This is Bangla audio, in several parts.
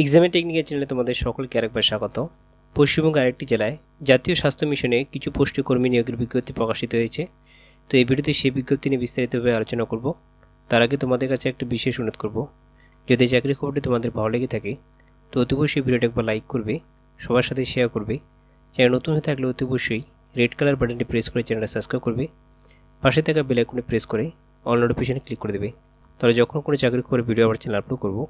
এক্সামের টেকনিক্যাল চ্যানেলে তোমাদের সকলকে আরেকবার স্বাগত পশ্চিমবঙ্গ আরেকটি জেলায় জাতীয় স্বাস্থ্য মিশনে কিছু পুষ্টি কর্মী নিয়োগের বিজ্ঞপ্তি প্রকাশিত হয়েছে তো এই ভিডিওতে সেই বিজ্ঞপ্তি নিয়ে বিস্তারিতভাবে আলোচনা করব তার আগে তোমাদের কাছে একটা বিশেষ অনুরোধ করব যদি চাকরি খবরটি তোমাদের ভালো লেগে থাকে তো অতি অবশ্যই ভিডিওটা একবার লাইক করবে সবার সাথে শেয়ার করবে চ্যানেল নতুন হয়ে থাকলে অতি অবশ্যই রেড কালার বাটনটি প্রেস করে চ্যানেলটা সাবস্ক্রাইব করবে পাশে থাকা বেল আইকনটি প্রেস করে অল নোটিফিকেশন ক্লিক করে দেবে তাহলে যখন কোনো চাকরি খবরের ভিডিও আবার চ্যানেল আপলোড করবো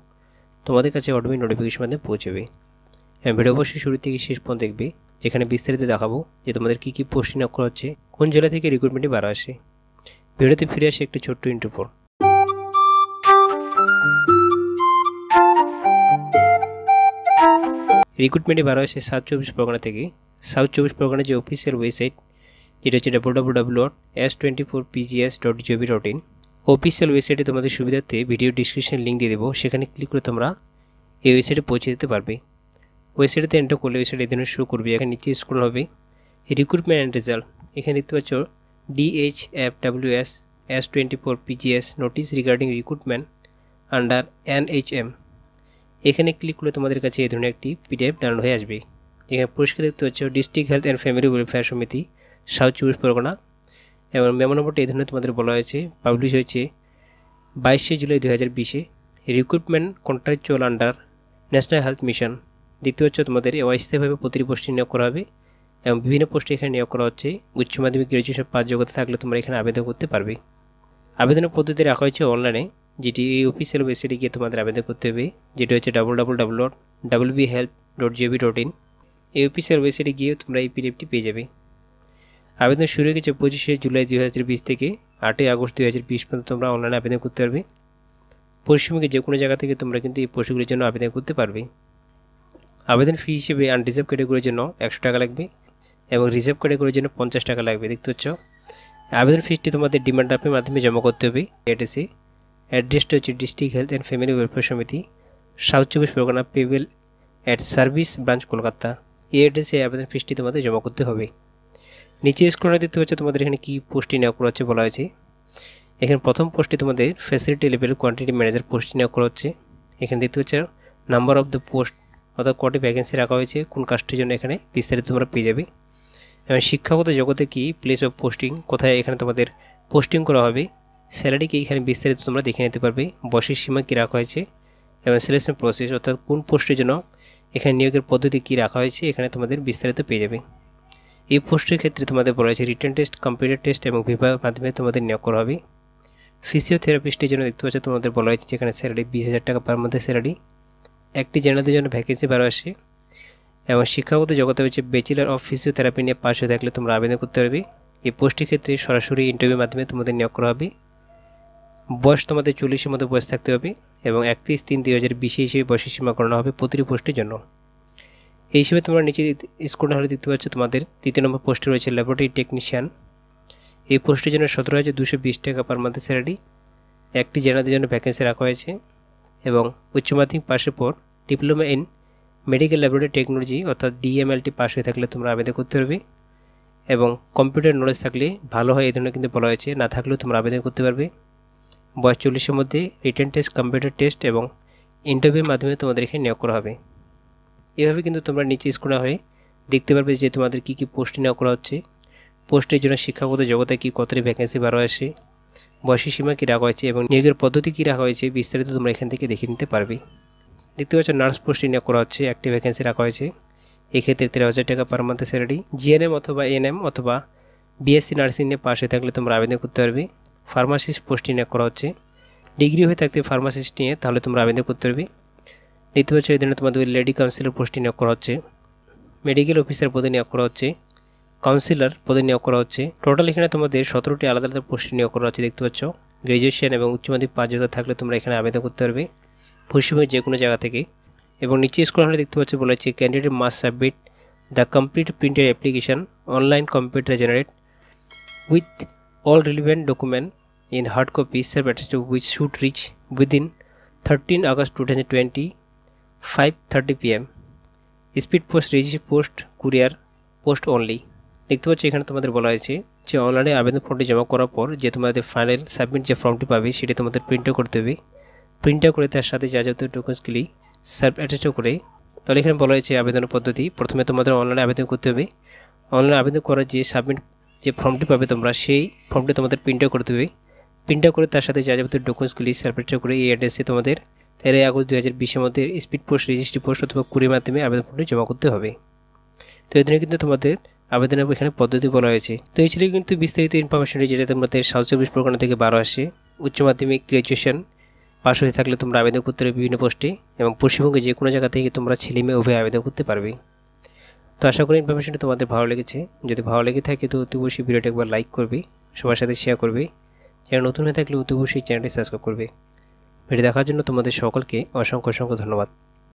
তোমাদের কাছে অটোমেটিক নোটিফিকেশন মাধ্যমে পৌঁছবে হ্যাঁ ভিডিও অবশ্যই শুরু থেকে শেষ পর্যন্ত দেখবে যেখানে বিস্তারিত দেখাবো যে তোমাদের কী কী পোস্টিং অফ করা হচ্ছে কোন জেলা থেকে রিক্রুটমেন্টে বাড়া আসে ভিডিওতে ফিরে আসে একটি ছোট্ট ইন্টারপোর্ট রিক্রুটমেন্টে বাড়া আসে সাউথ চব্বিশ পরগনা থেকে সাউথ চব্বিশ পরগনার যে অফিসিয়াল ওয়েবসাইট যেটা হচ্ছে W W W dot S twenty four PGS dot GOV dot in official ওয়েবসাইটে তোমাদের সুবিধার্থে ভিডিও ডিসক্রিপশন লিঙ্ক দিয়ে দেবো সেখানে ক্লিক করে তোমরা এই ওয়েবসাইটে পৌঁছে দিতে পারবে ওয়েবসাইটে এন্টার করলে ওয়েবসাইট এদিনে শুরু করবে এখানে নিচে স্কুল হবে রিক্রুটমেন্ট অ্যান্ড রেজাল্ট এখানে দেখতে পাচ্ছ DH F W S S twenty four PGS notice regarding recruitment under NHM এখানে ক্লিক করলে তোমাদের কাছে এই ধরনের একটি পিডিএফ ডাউনলোড হয়ে আসবে এখানে পুরস্কার দেখতে পাচ্ছ district health and family welfare Samiti south চব্বিশ পরগনা এবং মেমো নম্বরটি এই ধরনের তোমাদের বলা হয়েছে পাবলিশ হয়েছে বাইশে জুলাই দু হাজার বিশে recruitment contractual under national health mission দেখতে পাচ্ছ তোমাদের অস্থায়ীভাবে প্রতিটি পোস্টে নিয়োগ করা হবে এবং বিভিন্ন পোস্টে এখানে নিয়োগ করা হচ্ছে উচ্চ মাধ্যমিক গ্রাজুয়েশন পাঁচ যোগ্যতা থাকলে তোমরা এখানে আবেদন করতে পারবে আবেদনের পদ্ধতি রাখা হয়েছে অনলাইনে যেটি এই অফিসিয়াল ওয়েবসাইটে গিয়ে তোমাদের আবেদন করতে হবে যেটি হচ্ছে double double double dot double B help dot GOV dot in এই অফিসিয়াল ওয়েবসাইটে গিয়ে তোমরা এই পিডিএফটি পেয়ে যাবে আবেদন শুরু হয়ে গেছে পঁচিশে জুলাই দু হাজার বিশ থেকে আটই আগস্ট দু হাজার বিশ পর্যন্ত তোমরা অনলাইনে আবেদন করতে পারবে পশ্চিমবঙ্গে যে কোনো জায়গা থেকে তোমরা কিন্তু এই পশুগুলির জন্য আবেদন করতে পারবে আবেদন ফি হিসেবে আনরিজার্ভ ক্যাটাগরির জন্য একশো টাকা লাগবে এবং রিজার্ভ ক্যাটাগরির জন্য পঞ্চাশ টাকা লাগবে দেখতে পাচ্ছ আবেদন ফিসটি তোমাদের ডিমান্ড ড্রাফের মাধ্যমে জমা করতে হবে অ্যাড্রেসে অ্যাড্রেসটি হচ্ছে district health and family welfare Samiti south চব্বিশ Pargana payable at service branch Kolkata এই অ্যাড্রেসে আবেদন ফিসটি তোমাদের জমা করতে হবে নিচে স্ক্রোলে দেখতে পাচ্ছ তোমাদের এখানে কী পোস্টটি নেওয়া করা হচ্ছে বলা হয়েছে এখানে প্রথম পোস্টটি তোমাদের ফ্যাসিলিটি লেভেল কোয়ান্টিটি ম্যানেজার পোস্টটি নেওয়া করা হচ্ছে এখানে দেখতে পাচ্ছ নাম্বার অফ দ্য পোস্ট অর্থাৎ কটি ভ্যাকেন্সি রাখা হয়েছে কোন কাজটির জন্য এখানে বিস্তারিত তোমরা পেয়ে যাবে এবং শিক্ষাগত জগতে কি প্লেস অফ পোস্টিং কোথায় এখানে তোমাদের পোস্টিং করা হবে স্যালারি কি এখানে বিস্তারিত তোমরা দেখে নিতে পারবে বয়সের সীমা কী রাখা হয়েছে এবং সিলেকশন প্রসেস অর্থাৎ কোন পোস্টের জন্য এখানে নিয়োগের পদ্ধতি কী রাখা হয়েছে এখানে তোমাদের বিস্তারিত পেয়ে যাবে এই পোস্টের ক্ষেত্রে তোমাদের বলা হয়েছে রিটার্ন টেস্ট কম্পিউটার টেস্ট এবং বিভাগের মাধ্যমে তোমাদের নিয়োগ করা হবে ফিজিওথেরাপিস্টের জন্য দেখতে পাচ্ছ তোমাদের বলা হয়েছে যেখানে স্যালারি বিশ হাজার টাকা পার মান্থের স্যালারি একটি জেনারেলদের জন্য ভ্যাকেন্সি বারো আসে এবং শিক্ষাগত জগতে হচ্ছে ব্যাচেলার অফ ফিজিওথেরাপি নিয়ে পাশ হয়ে থাকলে তোমরা আবেদন করতে পারবে এই পোস্টের ক্ষেত্রে সরাসরি ইন্টারভিউর মাধ্যমে তোমাদের নিয়োগ করা হবে বয়স তোমাদের চল্লিশের মধ্যে বয়স থাকতে হবে এবং একত্রিশ তিন দুই হাজার বিশে হিসেবে বয়সের সীমা করানো হবে প্রতিটি পোস্টের জন্য এই হিসেবে তোমরা নিচে স্কুল হলে দেখতে পাচ্ছ তোমাদের তৃতীয় নম্বর পোস্টে রয়েছে ল্যাবরেটরি টেকনিশিয়ান এই পোস্টের জন্য সতেরো হাজার দুশো বিশ টাকা পার মান্থে স্যালারি একটি জেনারেলের জন্য ভ্যাকেন্সি রাখা হয়েছে এবং উচ্চ মাধ্যমিক পাশের পর diploma in medical laboratory technology অর্থাৎ ডিএমএলটি পাশ হয়ে থাকলে তোমরা আবেদন করতে পারবে এবং কম্পিউটার নলেজ থাকলে ভালো হয় এই ধরনের কিন্তু বলা হয়েছে না থাকলেও তোমরা আবেদন করতে পারবে বয়স চল্লিশের মধ্যে রিটার্ন টেস্ট কম্পিউটার টেস্ট এবং ইন্টারভিউর মাধ্যমে তোমাদের এখানে নিয়োগ করা হবে এভাবে কিন্তু তোমরা নিচে স্কুল হয়ে দেখতে পারবে যে তোমাদের কী কী পোস্ট নেওয়া করা হচ্ছে পোস্টের জন্য শিক্ষাগত জগতে কী কতটি ভ্যাকেন্সি বারো আসে বয়সী সীমা কী রাখা হয়েছে এবং নিয়োগের পদ্ধতি কী রাখা হয়েছে বিস্তারিত তোমরা এখান থেকে দেখে নিতে পারবে দেখতে পাচ্ছ নার্স পোস্টে নিয়োগ করা হচ্ছে একটি ভ্যাকেন্সি রাখা হয়েছে এক্ষেত্রে তেরো হাজার টাকা পার মান্থে স্যালারি জিএনএম অথবা এনএম অথবা বিএসসি নার্সিং নিয়ে পাশে থাকলে তোমরা আবেদন করতে পারবে ফার্মাসিস্ট পোস্টে নিয়োগ করা হচ্ছে ডিগ্রি হয়ে থাকতে ফার্মাসিস্ট নিয়ে তাহলে তোমরা আবেদন করতে পারবে দেখতে পাচ্ছ এখানে তোমাদের লেডি কাউন্সিলর পোস্টে নিয়োগ করা হচ্ছে মেডিকেল অফিসার পদে নিয়োগ করা হচ্ছে কাউন্সিলর পদে নিয়োগ করা হচ্ছে টোটাল এখানে তোমাদের সতেরোটি আলাদা আলাদা পোস্টে নিয়োগ করা হচ্ছে দেখতে পাচ্ছ গ্র্যাজুয়েশন এবং উচ্চমাধ্যমিক পাঁচ হাজার থাকলে তোমরা এখানে আবেদন করতে পারবে পশ্চিমবঙ্গের যে কোনো জায়গা থেকে এবং নিচে স্কুল আমরা দেখতে পাচ্ছি বলেছে candidate must submit the complete printed application online computer generate with all relevant document in hard copy self attach which should reach within thirteen August two thousand twenty 5:30 PM speed post রিজি পোস্ট কুরিয়ার পোস্ট অনলি দেখতে পাচ্ছ এখানে তোমাদের বলা হয়েছে যে অনলাইনে আবেদন ফর্মটি জমা করার পর যে তোমাদের ফাইনাল সাবমিট যে ফর্মটি পাবে সেটি তোমাদের প্রিন্টও করতে হবে প্রিন্টও করে তার সাথে যা যাবতীয় ডকুমেন্টসগুলি সার্ভ অ্যাটাচও করে তাহলে এখানে বলা হয়েছে আবেদনের পদ্ধতি প্রথমে তোমাদের অনলাইনে আবেদন করতে হবে অনলাইনে আবেদন করার যে সাবমিট যে ফর্মটি পাবে তোমরা সেই ফর্মটি তোমাদের প্রিন্টও করতে হবে প্রিন্টও করে তার সাথে যা যাবতীয় ডকুমেন্টসগুলি সার্ভ অ্যাটাচও করে এই অ্যাড্রেসে তোমাদের তেরোই আগস্ট দু হাজার বিশের মধ্যে স্পিড পোস্ট রেজিস্ট্রি পোস্ট অথবা কুড়ির মাধ্যমে আবেদন ফর্মটি জমা করতে হবে তো এই কিন্তু তোমাদের আবেদনের এখানে পদ্ধতি বলা হয়েছে তো এই ছিল কিন্তু বিস্তারিত ইনফরমেশনটি যেটা তোমাদের সাত চব্বিশ পরগনা থেকে বারো আসে উচ্চ মাধ্যমিক গ্র্যাজুয়েশন পাশ হয়ে থাকলে তোমরা আবেদন করতে পারবে বিভিন্ন পোস্টে এবং পশ্চিমবঙ্গে যে কোনো জায়গা থেকে তোমরা ছেলে মেয়ে উভয় আবেদন করতে পারবে তো আশা করি ইনফরমেশনটা তোমাদের ভালো লেগেছে যদি ভালো লেগে থাকে তো অতি অবশ্যই ভিডিওটি একবার লাইক করবে সবার সাথে শেয়ার করবে যারা নতুন হয়ে থাকলে অতি অবশ্যই চ্যানেলটি সাবস্ক্রাইব করবে ভিডিও দেখার জন্য তোমাদের সকলকে অসংখ্য অসংখ্য ধন্যবাদ